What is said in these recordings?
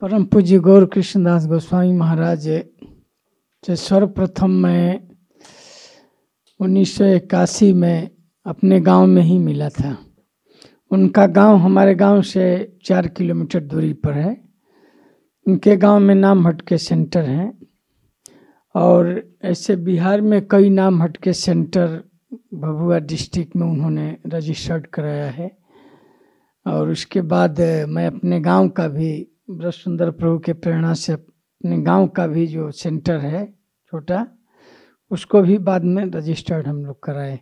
परम पूज्य गौर कृष्णदास गोस्वामी महाराज से सर्वप्रथम मैं उन्नीस में अपने गांव में ही मिला था उनका गांव हमारे गांव से चार किलोमीटर दूरी पर है उनके गांव में नाम हटके सेंटर हैं और ऐसे बिहार में कई नाम हटके सेंटर भभुआ डिस्ट्रिक्ट में उन्होंने रजिस्टर्ड कराया है और उसके बाद मैं अपने गांव का भी ब्रज सुंदर प्रभु के प्रेरणा से अपने गांव का भी जो सेंटर है छोटा उसको भी बाद में रजिस्टर्ड हम लोग कराए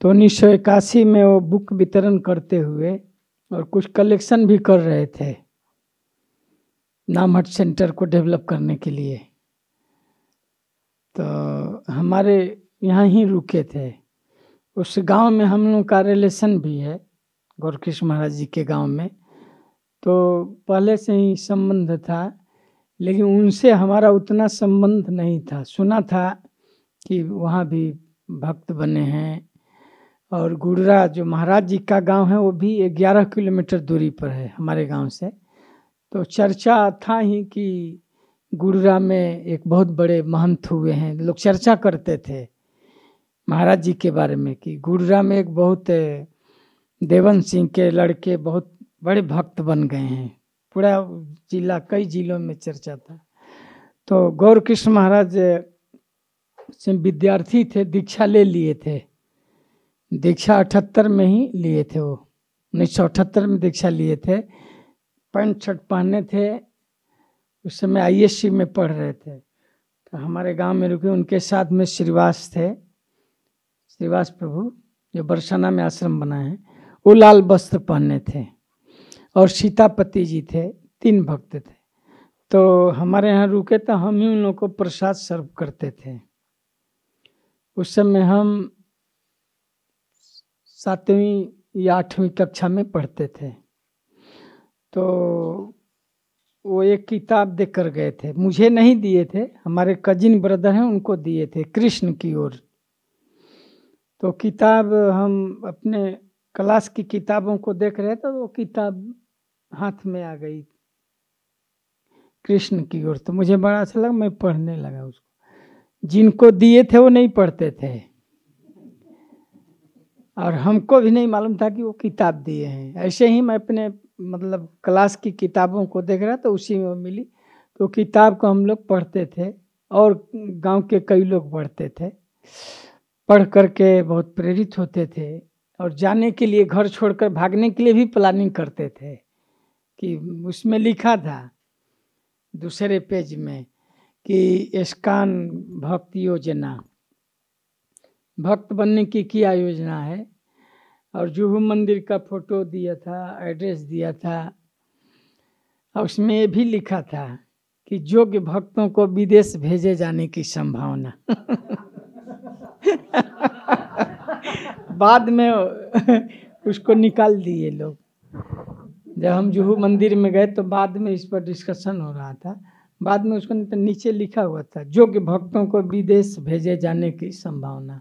तो उन्नीस सौ इक्यासी में वो बुक वितरण करते हुए और कुछ कलेक्शन भी कर रहे थे नामहट सेंटर को डेवलप करने के लिए तो हमारे यहाँ ही रुके थे उस गांव में हम लोग का रिलेशन भी है गौरकृष्ण महाराज जी के गांव में तो पहले से ही संबंध था लेकिन उनसे हमारा उतना संबंध नहीं था सुना था कि वहाँ भी भक्त बने हैं और गुड़रा जो महाराज जी का गांव है वो भी ग्यारह किलोमीटर दूरी पर है हमारे गांव से तो चर्चा था ही कि गुड़रा में एक बहुत बड़े महंत हुए हैं लोग चर्चा करते थे महाराज जी के बारे में कि गुड़रा में एक बहुत देवन सिंह के लड़के बहुत बड़े भक्त बन गए हैं पूरा जिला कई जिलों में चर्चा था तो गौर कृष्ण महाराज से विद्यार्थी थे दीक्षा ले लिए थे दीक्षा अठहत्तर में ही लिए थे वो उन्नीस सौ अठहत्तर में दीक्षा लिए थे पैंट शर्ट पहने थे उस समय आईएससी में पढ़ रहे थे तो हमारे गांव में रुके उनके साथ में श्रीवास थे श्रीवास प्रभु जो बरसाना में आश्रम बनाए हैं वो लाल वस्त्र पहने थे और सीतापति जी थे तीन भक्त थे तो हमारे यहाँ रुके तो हम ही उन लोगों को प्रसाद सर्व करते थे उस समय हम सातवीं या आठवीं कक्षा में पढ़ते थे तो वो एक किताब कर गए थे मुझे नहीं दिए थे हमारे कजिन ब्रदर हैं उनको दिए थे कृष्ण की ओर तो किताब हम अपने क्लास की किताबों को देख रहे थे वो किताब हाथ में आ गई कृष्ण की ओर तो मुझे बड़ा अच्छा लगा मैं पढ़ने लगा उसको जिनको दिए थे वो नहीं पढ़ते थे और हमको भी नहीं मालूम था कि वो किताब दिए हैं ऐसे ही मैं अपने मतलब क्लास की किताबों को देख रहा तो उसी में मिली तो किताब को हम लोग पढ़ते थे और गांव के कई लोग पढ़ते थे पढ़ करके बहुत प्रेरित होते थे और जाने के लिए घर छोड़कर भागने के लिए भी प्लानिंग करते थे कि उसमें लिखा था दूसरे पेज में कि स्कान भक्त योजना भक्त बनने की क्या योजना है और जुहू मंदिर का फोटो दिया था एड्रेस दिया था और उसमें ये भी लिखा था कि योग्य भक्तों को विदेश भेजे जाने की संभावना बाद में उसको निकाल दिए लोग जब हम जूहू मंदिर में गए तो बाद में इस पर डिस्कशन हो रहा था बाद में उसको नीचे लिखा हुआ था जो कि भक्तों को विदेश भेजे जाने की संभावना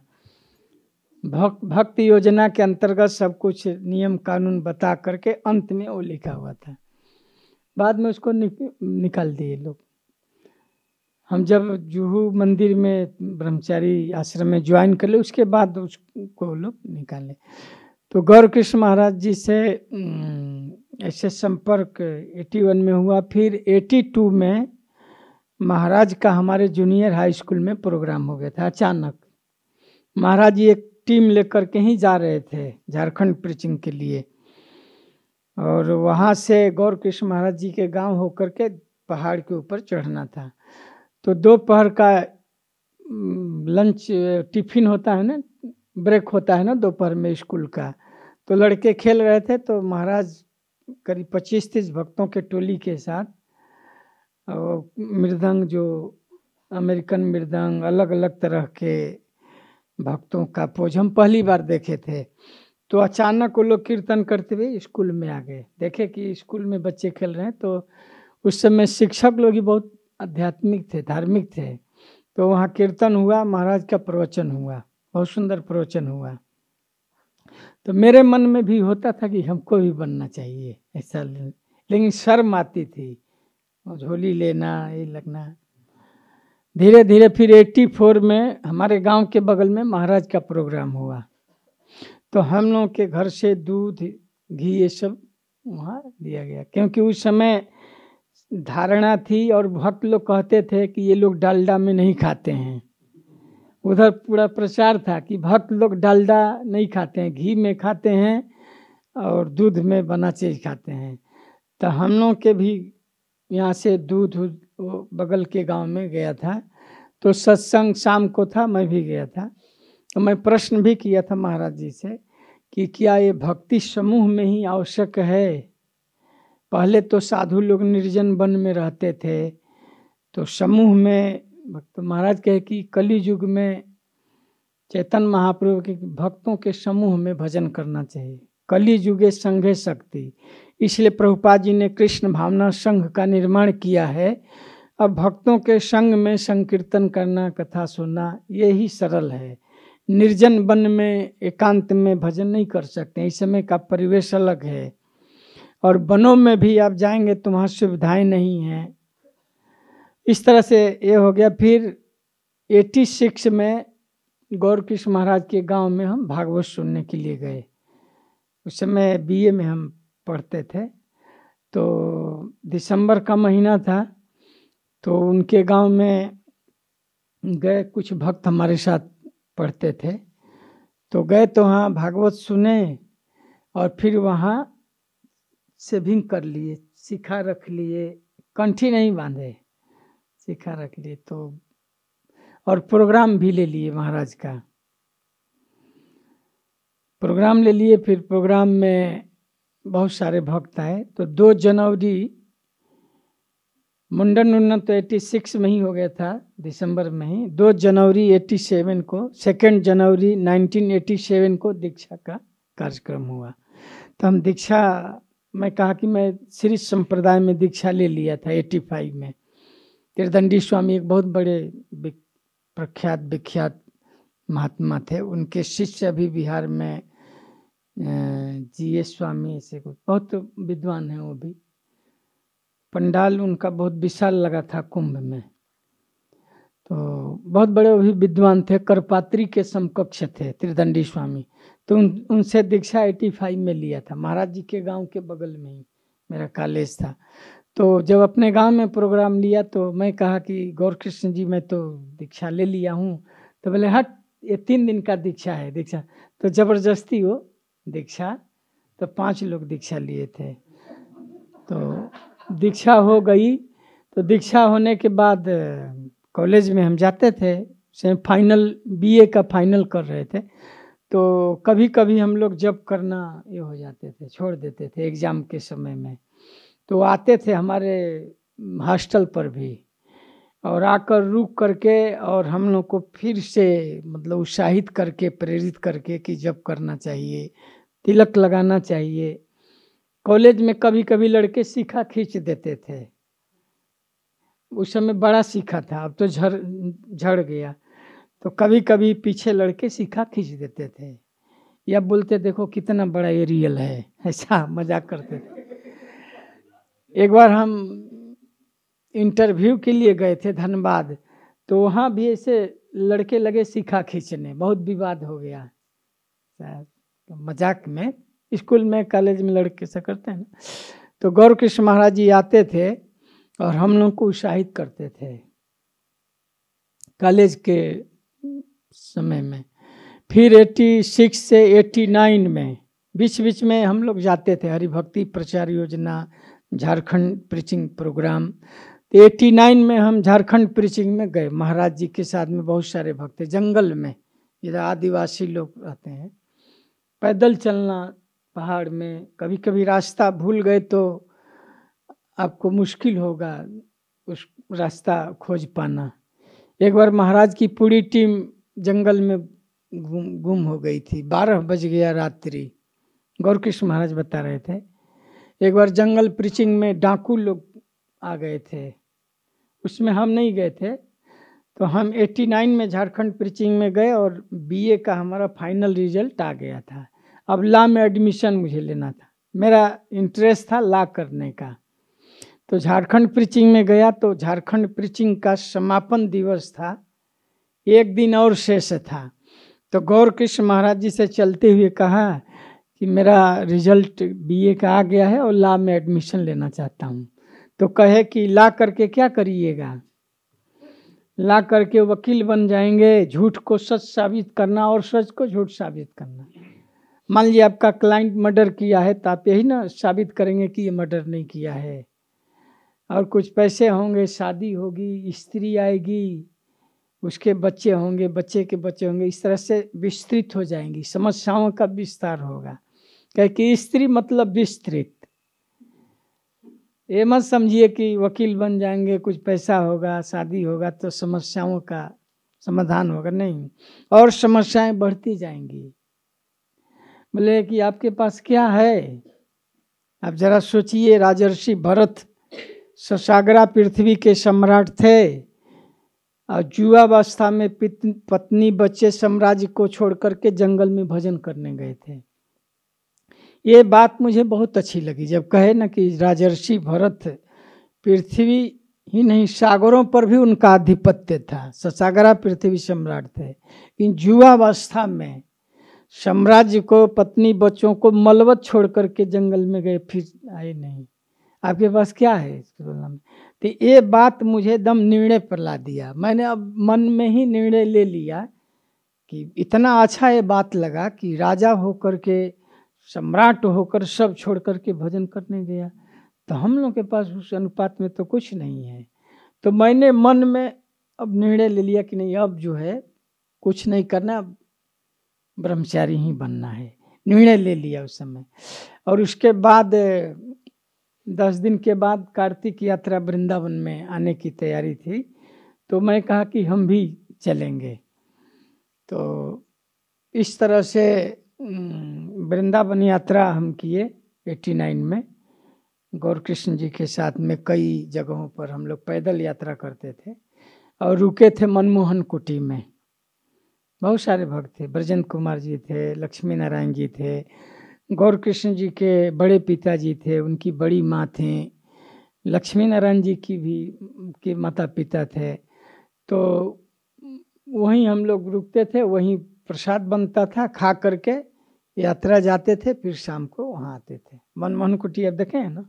भक्त भक्त योजना के अंतर्गत सब कुछ नियम कानून बता करके अंत में वो लिखा हुआ था बाद में उसको निक, निकाल दिए लोग हम जब जूहू मंदिर में ब्रह्मचारी आश्रम में ज्वाइन कर ले उसके बाद उसको लोग निकाले तो गौर कृष्ण महाराज जी से न, ऐसे संपर्क 81 में हुआ फिर 82 में महाराज का हमारे जूनियर हाई स्कूल में प्रोग्राम हो गया था अचानक महाराज एक टीम लेकर के ही जा रहे थे झारखंड प्रीचिंग के लिए और वहाँ से गौर कृष्ण महाराज जी के गांव होकर के पहाड़ के ऊपर चढ़ना था तो दोपहर का लंच टिफिन होता है ना ब्रेक होता है ना दोपहर में स्कूल का तो लड़के खेल रहे थे तो महाराज करीब पच्चीस तीस भक्तों के टोली के साथ मृदंग जो अमेरिकन मृदंग अलग अलग तरह के भक्तों का पोज हम पहली बार देखे थे तो अचानक वो लोग कीर्तन करते हुए स्कूल में आ गए देखे कि स्कूल में बच्चे खेल रहे हैं तो उस समय शिक्षक लोग ही बहुत आध्यात्मिक थे धार्मिक थे तो वहाँ कीर्तन हुआ महाराज का प्रवचन हुआ बहुत सुंदर प्रवचन हुआ तो मेरे मन में भी होता था कि हमको भी बनना चाहिए ऐसा लेकिन शर्म आती थी झोली लेना ये लगना धीरे धीरे फिर 84 में हमारे गांव के बगल में महाराज का प्रोग्राम हुआ तो हम लोगों के घर से दूध घी ये सब वहाँ दिया गया क्योंकि उस समय धारणा थी और भक्त लोग कहते थे कि ये लोग डालडा में नहीं खाते हैं उधर पूरा प्रचार था कि भक्त लोग डालडा नहीं खाते हैं घी में खाते हैं और दूध में बना चीज खाते हैं तो हम लोग के भी यहाँ से दूध बगल के गांव में गया था तो सत्संग शाम को था मैं भी गया था तो मैं प्रश्न भी किया था महाराज जी से कि क्या ये भक्ति समूह में ही आवश्यक है पहले तो साधु लोग निर्जन वन में रहते थे तो समूह में भक्त महाराज कहे कि कली युग में चैतन्य महाप्रभु के भक्तों के समूह में भजन करना चाहिए कली युगे संघे शक्ति इसलिए प्रभुपा जी ने कृष्ण भावना संघ का निर्माण किया है अब भक्तों के संग में संकीर्तन करना कथा सुनना यही सरल है निर्जन वन में एकांत में भजन नहीं कर सकते इस समय का परिवेश अलग है और वनों में भी आप जाएंगे तो वहाँ सुविधाएँ नहीं हैं इस तरह से ये हो गया फिर एटी सिक्स में गौर कृष्ण महाराज के गांव में हम भागवत सुनने के लिए गए उस समय बीए में हम पढ़ते थे तो दिसंबर का महीना था तो उनके गांव में गए कुछ भक्त हमारे साथ पढ़ते थे तो गए तो वहाँ भागवत सुने और फिर वहाँ सेविंग कर लिए सिखा रख लिए कंठी नहीं बांधे सिखा रख लिए तो और प्रोग्राम भी ले लिए महाराज का प्रोग्राम ले लिए फिर प्रोग्राम में बहुत सारे भक्त आए तो दो जनवरी मुंडन उन्नत तो एट्टी सिक्स में ही हो गया था दिसंबर में ही दो जनवरी एट्टी सेवन को सेकेंड जनवरी नाइनटीन एट्टी सेवन को दीक्षा का कार्यक्रम हुआ तो हम दीक्षा मैं कहा कि मैं श्री संप्रदाय में दीक्षा ले लिया था एट्टी फाइव में तीरदंडी स्वामी एक बहुत बड़े प्रख्यात विख्यात महात्मा थे उनके शिष्य अभी बिहार में जी एस स्वामी ऐसे कुछ बहुत विद्वान हैं वो भी पंडाल उनका बहुत विशाल लगा था कुंभ में तो बहुत बड़े भी विद्वान थे करपात्री के समकक्ष थे त्रिदंडी स्वामी तो उन उनसे दीक्षा एटी फाइव में लिया था महाराज जी के गांव के बगल में ही मेरा कॉलेज था तो जब अपने गांव में प्रोग्राम लिया तो मैं कहा कि गौर कृष्ण जी मैं तो दीक्षा ले लिया हूँ तो बोले हट ये तीन दिन का दीक्षा है दीक्षा तो जबरदस्ती वो दीक्षा तो पांच लोग दीक्षा लिए थे तो दीक्षा हो गई तो दीक्षा होने के बाद कॉलेज में हम जाते थे फाइनल बीए का फाइनल कर रहे थे तो कभी कभी हम लोग जब करना ये हो जाते थे छोड़ देते थे एग्ज़ाम के समय में तो आते थे हमारे हॉस्टल पर भी और आकर रुक करके और हम लोग को फिर से मतलब उत्साहित करके प्रेरित करके कि जब करना चाहिए तिलक लगाना चाहिए कॉलेज में कभी कभी लड़के सीखा खींच देते थे उस समय बड़ा सीखा था अब तो झड़ झड़ गया तो कभी कभी पीछे लड़के सीखा खींच देते थे या बोलते देखो कितना बड़ा ये रियल है ऐसा मजाक करते थे एक बार हम इंटरव्यू के लिए गए थे धनबाद तो वहाँ भी ऐसे लड़के लगे सीखा खींचने बहुत विवाद हो गया तो मजाक में स्कूल में कॉलेज में लड़के से करते हैं तो गौर कृष्ण महाराज जी आते थे और हम लोग को उत्साहित करते थे कॉलेज के समय में फिर एट्टी सिक्स से एट्टी नाइन में बीच बीच में हम लोग जाते थे हरिभक्ति प्रचार योजना Jharkhand preaching program eighty nine में हम झारखंड प्रीचिंग में गए महाराज जी के साथ में बहुत सारे भक्त जंगल में इधर तो आदिवासी लोग रहते हैं पैदल चलना पहाड़ में कभी कभी रास्ता भूल गए तो आपको मुश्किल होगा उस रास्ता खोज पाना एक बार महाराज की पूरी टीम जंगल में गुम गुम हो गई थी बारह बज गया रात्रि गौरकृष्ण महाराज बता रहे थे एक बार जंगल प्रीचिंग में डाकू लोग आ गए थे उसमें हम नहीं गए थे तो हम 89 में झारखंड प्रीचिंग में गए और बीए का हमारा फाइनल रिजल्ट आ गया था अब ला में एडमिशन मुझे लेना था मेरा इंटरेस्ट था ला करने का तो झारखंड प्रीचिंग में गया तो झारखंड प्रीचिंग का समापन दिवस था एक दिन और शेष था तो गौर कृष्ण महाराज जी से चलते हुए कहा कि मेरा रिजल्ट बीए का आ गया है और ला में एडमिशन लेना चाहता हूँ तो कहे कि ला करके क्या करिएगा ला करके वकील बन जाएंगे झूठ को सच साबित करना और सच को झूठ साबित करना मान लीजिए आपका क्लाइंट मर्डर किया है तो आप यही ना साबित करेंगे कि ये मर्डर नहीं किया है और कुछ पैसे होंगे शादी होगी स्त्री आएगी उसके बच्चे होंगे बच्चे के बच्चे होंगे इस तरह से विस्तृत हो जाएंगी समस्याओं का विस्तार होगा क्या कि स्त्री मतलब विस्तृत ये मत समझिए कि वकील बन जाएंगे कुछ पैसा होगा शादी होगा तो समस्याओं का समाधान होगा नहीं और समस्याएं बढ़ती जाएंगी बोले कि आपके पास क्या है आप जरा सोचिए राजर्षि भरत सशागरा पृथ्वी के सम्राट थे और युवावस्था में पत्नी बच्चे साम्राज्य को छोड़ करके जंगल में भजन करने गए थे ये बात मुझे बहुत अच्छी लगी जब कहे ना कि राजर्षि भरत पृथ्वी ही नहीं सागरों पर भी उनका आधिपत्य था ससागरा पृथ्वी सम्राट थे इन युवावस्था में साम्राज्य को पत्नी बच्चों को मलबत छोड़ करके जंगल में गए फिर आए नहीं आपके पास क्या है इस तुलना में तो ये बात मुझे दम निर्णय पर ला दिया मैंने अब मन में ही निर्णय ले लिया कि इतना अच्छा ये बात लगा कि राजा होकर के सम्राट होकर सब छोड़ करके भजन करने गया तो हम लोग के पास उस अनुपात में तो कुछ नहीं है तो मैंने मन में अब निर्णय ले लिया कि नहीं अब जो है कुछ नहीं करना अब ब्रह्मचारी ही बनना है निर्णय ले लिया उस समय और उसके बाद दस दिन के बाद कार्तिक यात्रा वृंदावन में आने की तैयारी थी तो मैं कहा कि हम भी चलेंगे तो इस तरह से वृंदावन यात्रा हम किए 89 में गौर कृष्ण जी के साथ में कई जगहों पर हम लोग पैदल यात्रा करते थे और रुके थे मनमोहन कुटी में बहुत सारे भक्त थे ब्रजेंद्र कुमार जी थे लक्ष्मी नारायण जी थे गौर कृष्ण जी के बड़े पिताजी थे उनकी बड़ी माँ थी लक्ष्मी नारायण जी की भी के माता पिता थे तो वहीं हम लोग रुकते थे वहीं प्रसाद बनता था खा करके यात्रा जाते थे फिर शाम को वहाँ आते थे मनमोहन कुटी अब देखें ना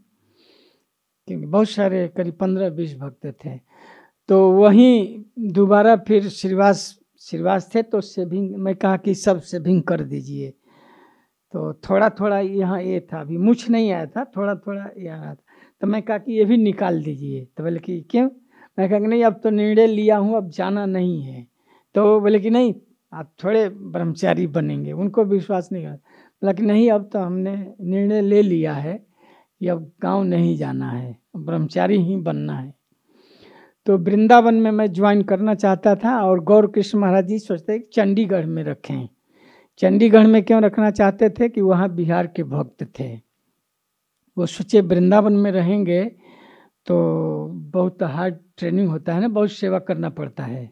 क्योंकि बहुत सारे करीब पंद्रह बीस भक्त थे तो वहीं दोबारा फिर श्रीवास श्रीवास थे तो सेविंग मैं कहा कि सब सेविंग कर दीजिए तो थोड़ा थोड़ा यहाँ ये था अभी मुछ नहीं आया था थोड़ा थोड़ा ये आ रहा था तो मैं कहा कि ये भी निकाल दीजिए तो बोले कि क्यों मैं कहा कि नहीं अब तो निर्णय लिया हूँ अब जाना नहीं है तो बोले कि नहीं आप थोड़े ब्रह्मचारी बनेंगे उनको विश्वास नहीं कर लेकिन नहीं अब तो हमने निर्णय ले लिया है कि अब गांव नहीं जाना है ब्रह्मचारी ही बनना है तो वृंदावन में मैं ज्वाइन करना चाहता था और गौर कृष्ण महाराज जी सोचते कि चंडीगढ़ में रखें चंडीगढ़ में क्यों रखना चाहते थे कि वहाँ बिहार के भक्त थे वो सोचे वृंदावन में रहेंगे तो बहुत हार्ड ट्रेनिंग होता है ना बहुत सेवा करना पड़ता है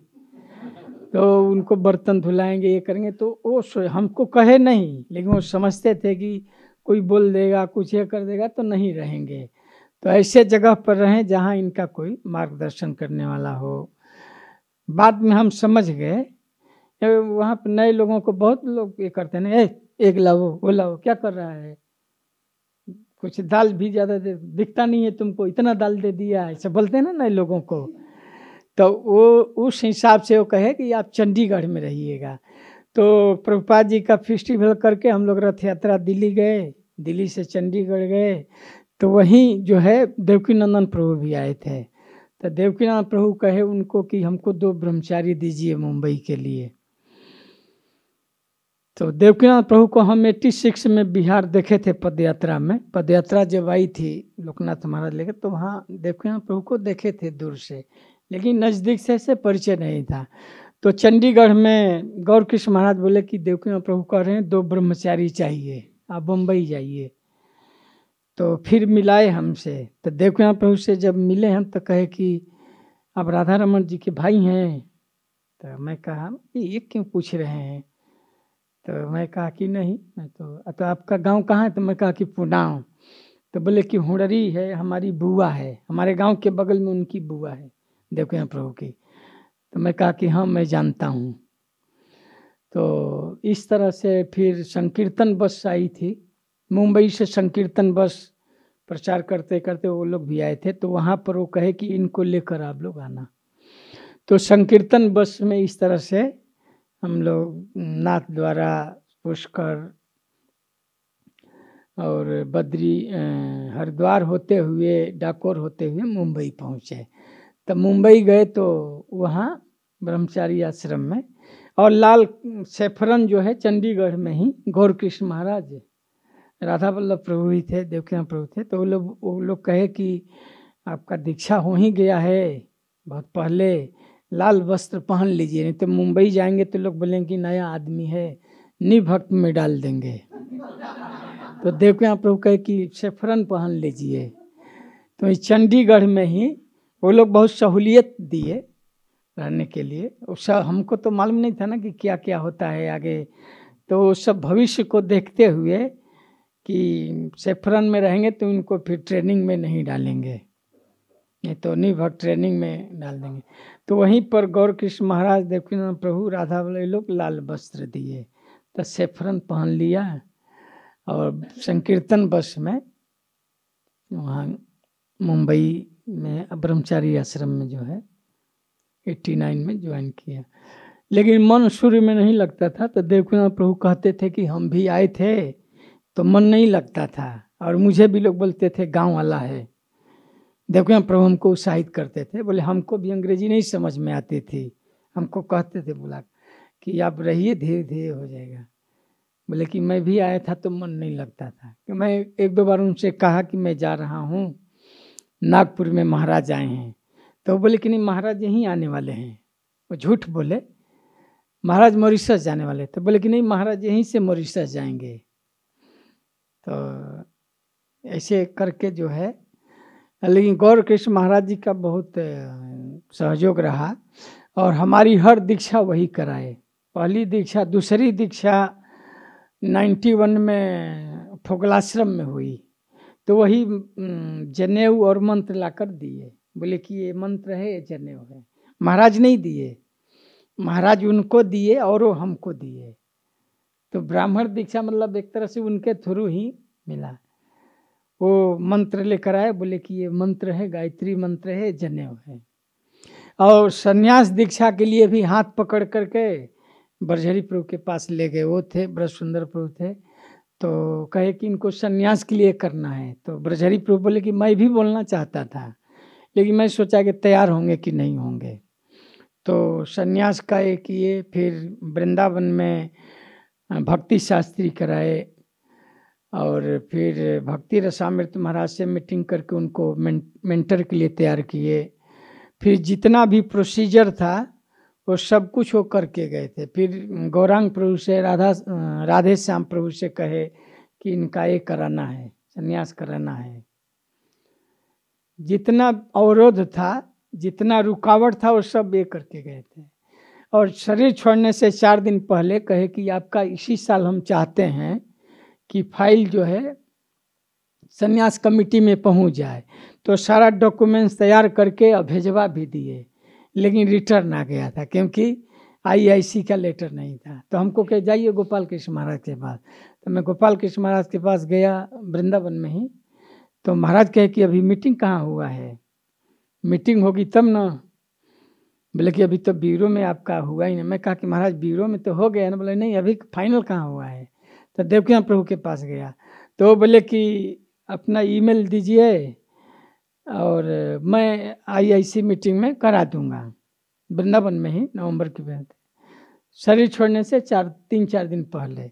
तो उनको बर्तन धुलाएंगे ये करेंगे तो वो हमको कहे नहीं लेकिन वो समझते थे कि कोई बोल देगा कुछ ये कर देगा तो नहीं रहेंगे तो ऐसे जगह पर रहें जहाँ इनका कोई मार्गदर्शन करने वाला हो बाद में हम समझ गए वहाँ पर नए लोगों को बहुत लोग ये करते ना ए एक लाओ वो लाओ क्या कर रहा है कुछ दाल भी ज़्यादा दिखता नहीं है तुमको इतना दाल दे दिया ऐसे बोलते हैं ना नए लोगों को तो वो उस हिसाब से वो कहे कि आप चंडीगढ़ में रहिएगा तो प्रभुपाद जी का फेस्टिवल करके हम लोग रथ यात्रा दिल्ली गए दिल्ली से चंडीगढ़ गए तो वहीं जो है देवकी नंदन प्रभु भी आए थे तो देवकी नंदन प्रभु कहे उनको कि हमको दो ब्रह्मचारी दीजिए मुंबई के लिए तो देवकीनाथ प्रभु को हम एट्टी सिक्स में बिहार देखे थे पदयात्रा में पदयात्रा जब आई थी लोकनाथ महाराज लेकर तो वहाँ देवकीनाथ प्रभु को देखे थे दूर से लेकिन नज़दीक से ऐसे परिचय नहीं था तो चंडीगढ़ में गौर कृष्ण महाराज बोले कि देवकी प्रभु कह रहे हैं दो ब्रह्मचारी चाहिए आप बम्बई जाइए तो फिर मिलाए हमसे तो देवकी प्रभु से जब मिले हम तो कहे कि आप राधा रमन जी के भाई हैं तो मैं कहा ये क्यों पूछ रहे हैं तो मैं कहा कि नहीं मैं तो तो आपका गांव कहाँ है तो मैं कहा कि पुनाव तो बोले कि हुड़री है हमारी बुआ है हमारे गांव के बगल में उनकी बुआ है देखो यहाँ प्रभु की तो मैं कहा कि हाँ मैं जानता हूँ तो इस तरह से फिर संकीर्तन बस आई थी मुंबई से संकीर्तन बस प्रचार करते करते वो लोग भी आए थे तो वहाँ पर वो कहे कि इनको लेकर आप लोग आना तो संकीर्तन बस में इस तरह से हम लोग नाथ द्वारा पुष्कर और बद्री हरिद्वार होते हुए डाकोर होते हुए मुंबई पहुँचे तब तो मुंबई गए तो वहाँ ब्रह्मचारी आश्रम में और लाल सेफरन जो है चंडीगढ़ में ही गौर कृष्ण महाराज राधा वल्लभ प्रभु ही थे देवक्या प्रभु थे तो वो लोग वो लोग कहे कि आपका दीक्षा हो ही गया है बहुत पहले लाल वस्त्र पहन लीजिए नहीं तो मुंबई जाएंगे तो लोग बोलेंगे कि नया आदमी है निभक्त में डाल देंगे तो देवक्या प्रभु कहे कि सेफरन पहन लीजिए तो चंडीगढ़ में ही वो लोग बहुत सहूलियत दिए रहने के लिए उस हमको तो मालूम नहीं था ना कि क्या क्या होता है आगे तो सब भविष्य को देखते हुए कि सेफरन में रहेंगे तो इनको फिर ट्रेनिंग में नहीं डालेंगे नहीं तो निर्भर ट्रेनिंग में डाल देंगे तो वहीं पर गौर कृष्ण महाराज देवकीनाथ प्रभु राधा वाले लोग लाल वस्त्र दिए तो सेफरन पहन लिया और संकीर्तन बस में वहाँ मुंबई मैं ब्रह्मचारी आश्रम में जो है 89 में ज्वाइन किया लेकिन मन सूर्य में नहीं लगता था तो देवकुनाथ प्रभु कहते थे कि हम भी आए थे तो मन नहीं लगता था और मुझे भी लोग बोलते थे गांव वाला है देवकुनाथ प्रभु हमको उत्साहित करते थे बोले हमको भी अंग्रेजी नहीं समझ में आती थी हमको कहते थे बुला कि आप रहिए धीरे धीरे हो जाएगा बोले कि मैं भी आया था तो मन नहीं लगता था कि मैं एक दो बार उनसे कहा कि मैं जा रहा हूँ नागपुर में महाराज आए हैं तो बोले कि नहीं महाराज यहीं आने वाले हैं वो झूठ बोले महाराज मॉरिशस जाने वाले तो बोले कि नहीं महाराज यहीं से मॉरिशस जाएंगे तो ऐसे करके जो है लेकिन गौर कृष्ण महाराज जी का बहुत सहयोग रहा और हमारी हर दीक्षा वही कराए पहली दीक्षा दूसरी दीक्षा 91 में फोकलाश्रम में हुई तो वही जनेऊ और मंत्र लाकर दिए बोले कि ये मंत्र है ये जनेऊ है महाराज नहीं दिए महाराज उनको दिए और वो हमको दिए तो ब्राह्मण दीक्षा मतलब एक तरह से उनके थ्रू ही मिला वो मंत्र लेकर आए बोले कि ये मंत्र है गायत्री मंत्र है जनेऊ है और सन्यास दीक्षा के लिए भी हाथ पकड़ करके बरझरी प्रभु के पास ले गए वो थे ब्रज सुंदर प्रभु थे तो कहे कि इनको सन्यास के लिए करना है तो ब्रजहरी प्रभु बोले कि मैं भी बोलना चाहता था लेकिन मैं सोचा कि तैयार होंगे कि नहीं होंगे तो सन्यास का ये किए फिर वृंदावन में भक्ति शास्त्री कराए और फिर भक्ति रसामृत महाराज से मीटिंग करके उनको मेंटर के लिए तैयार किए फिर जितना भी प्रोसीजर था वो सब कुछ वो करके गए थे फिर गौरांग प्रभु से राधा राधे श्याम प्रभु से कहे कि इनका ये कराना है संन्यास कराना है जितना अवरोध था जितना रुकावट था वो सब ये करके गए थे और शरीर छोड़ने से चार दिन पहले कहे कि आपका इसी साल हम चाहते हैं कि फाइल जो है संन्यास कमिटी में पहुंच जाए तो सारा डॉक्यूमेंट्स तैयार करके भेजवा भी दिए लेकिन रिटर्न आ गया था क्योंकि आईआईसी का लेटर नहीं था तो हमको कह जाइए गोपाल कृष्ण महाराज के पास तो मैं गोपाल कृष्ण महाराज के पास गया वृंदावन में ही तो महाराज कहे कि अभी मीटिंग कहाँ हुआ है मीटिंग होगी तब ना बोले कि अभी तो ब्यूरो में आपका हुआ ही नहीं मैं कहा कि महाराज ब्यूरो में तो हो गया ना बोले नहीं अभी फाइनल कहाँ हुआ है तो देवकिया प्रभु के पास गया तो बोले कि अपना ईमेल दीजिए और मैं आईआईसी मीटिंग में करा दूंगा वृंदावन में ही नवंबर की बाद शरीर छोड़ने से चार तीन चार दिन पहले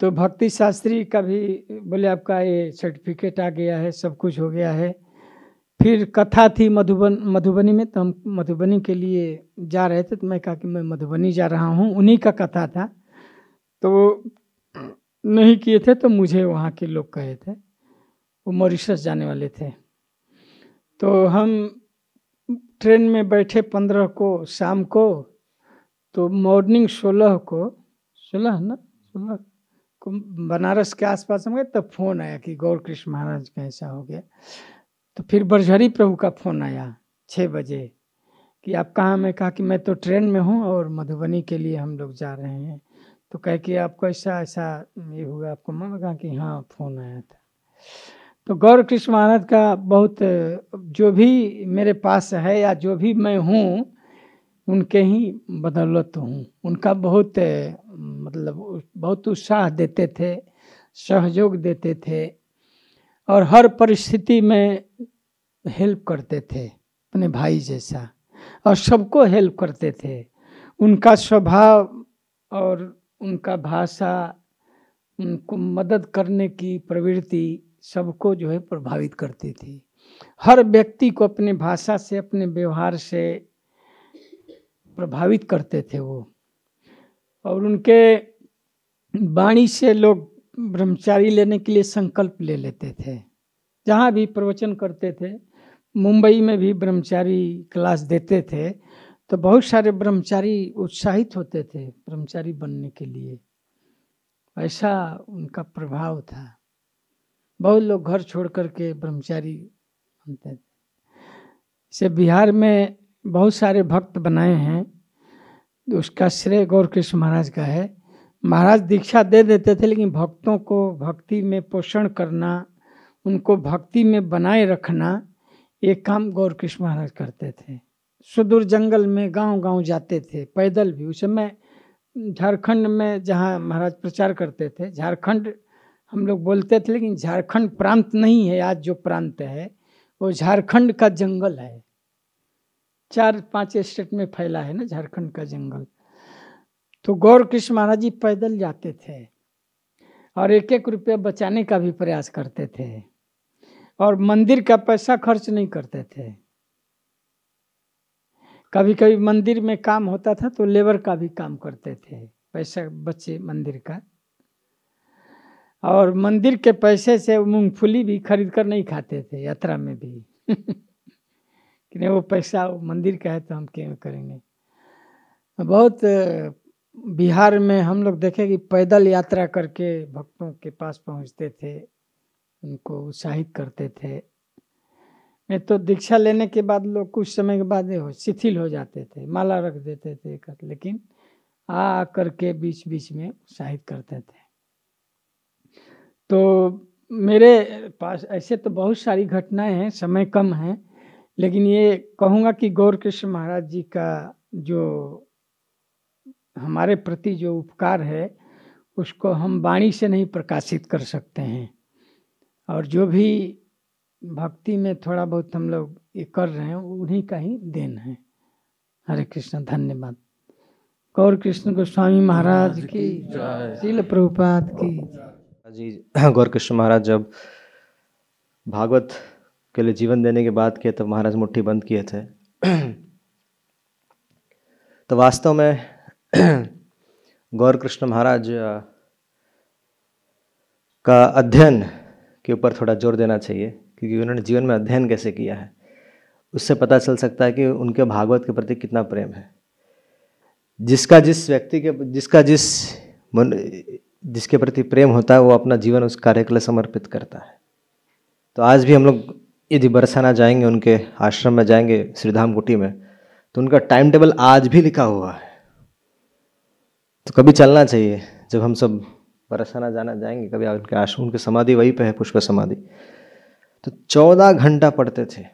तो भक्ति शास्त्री का भी बोले आपका ये सर्टिफिकेट आ गया है सब कुछ हो गया है फिर कथा थी मधुबन मधुबनी में तो हम मधुबनी के लिए जा रहे थे तो मैं कहा कि मैं मधुबनी जा रहा हूँ उन्हीं का कथा था तो नहीं किए थे तो मुझे वहाँ के लोग कहे थे वो मॉरिशस जाने वाले थे तो हम ट्रेन में बैठे पंद्रह को शाम को तो मॉर्निंग सोलह को सोलह ना सोलह को बनारस के आसपास हम गए तब फोन आया कि गौर कृष्ण महाराज का ऐसा हो गया तो फिर बरझरी प्रभु का फोन आया छः बजे कि आप कहाँ मैं कहा कि मैं तो ट्रेन में हूँ और मधुबनी के लिए हम लोग जा रहे हैं तो कह के आपको ऐसा ऐसा ये हुआ आपको मन कहा कि हाँ फोन आया था तो गौर कृष्ण आनंद का बहुत जो भी मेरे पास है या जो भी मैं हूँ उनके ही बदौलत हूँ उनका बहुत मतलब बहुत उत्साह देते थे सहयोग देते थे और हर परिस्थिति में हेल्प करते थे अपने भाई जैसा और सबको हेल्प करते थे उनका स्वभाव और उनका भाषा उनको मदद करने की प्रवृत्ति सबको जो है प्रभावित करती थी हर व्यक्ति को अपने भाषा से अपने व्यवहार से प्रभावित करते थे वो और उनके वाणी से लोग ब्रह्मचारी लेने के लिए संकल्प ले लेते थे जहाँ भी प्रवचन करते थे मुंबई में भी ब्रह्मचारी क्लास देते थे तो बहुत सारे ब्रह्मचारी उत्साहित होते थे ब्रह्मचारी बनने के लिए ऐसा उनका प्रभाव था बहुत लोग घर छोड़ करके ब्रह्मचारी बनते थे इसे बिहार में बहुत सारे भक्त बनाए हैं उसका श्रेय गौर कृष्ण महाराज का है महाराज दीक्षा दे देते थे लेकिन भक्तों को भक्ति में पोषण करना उनको भक्ति में बनाए रखना ये काम गौर कृष्ण महाराज करते थे सुदूर जंगल में गांव गांव जाते थे पैदल भी उस समय झारखंड में जहाँ महाराज प्रचार करते थे झारखंड हम लोग बोलते थे लेकिन झारखंड प्रांत नहीं है आज जो प्रांत है वो झारखंड का जंगल है चार पांच स्टेट में फैला है ना झारखंड का जंगल तो गौर कृष्ण महाराज जी पैदल जाते थे और एक एक रुपया बचाने का भी प्रयास करते थे और मंदिर का पैसा खर्च नहीं करते थे कभी कभी मंदिर में काम होता था तो लेबर का भी काम करते थे पैसा बचे मंदिर का और मंदिर के पैसे से मूंगफली भी खरीद कर नहीं खाते थे यात्रा में भी कि नहीं वो पैसा वो मंदिर का है तो हम क्यों करेंगे बहुत बिहार में हम लोग देखे कि पैदल यात्रा करके भक्तों के पास पहुंचते थे उनको उत्साहित करते थे नहीं तो दीक्षा लेने के बाद लोग कुछ समय के बाद हो शिथिल हो जाते थे माला रख देते थे कर लेकिन आ करके बीच बीच में उत्साहित करते थे तो मेरे पास ऐसे तो बहुत सारी घटनाएं हैं समय कम है लेकिन ये कहूँगा कि गौर कृष्ण महाराज जी का जो हमारे प्रति जो उपकार है उसको हम वाणी से नहीं प्रकाशित कर सकते हैं और जो भी भक्ति में थोड़ा बहुत हम लोग ये कर रहे हैं उन्हीं का ही देन है हरे कृष्ण धन्यवाद गौर कृष्ण गोस्वामी महाराज की शिल प्रभुपाद की जी हाँ, कृष्ण महाराज जब भागवत के लिए जीवन देने के बाद किए तब महाराज मुट्ठी बंद किए थे तो वास्तव में कृष्ण महाराज का अध्ययन के ऊपर थोड़ा जोर देना चाहिए क्योंकि उन्होंने जीवन में अध्ययन कैसे किया है उससे पता चल सकता है कि उनके भागवत के प्रति कितना प्रेम है जिसका जिस व्यक्ति के जिसका जिस जिसके प्रति प्रेम होता है वो अपना जीवन उस कार्य के लिए समर्पित करता है तो आज भी हम लोग यदि बरसाना जाएंगे उनके आश्रम में जाएंगे श्रीधाम कुटी में तो उनका टाइम टेबल आज भी लिखा हुआ है तो कभी चलना चाहिए जब हम सब बरसाना जाना जाएंगे कभी उनके आश्रम उनकी समाधि वहीं पे है पुष्प समाधि तो चौदह घंटा पढ़ते थे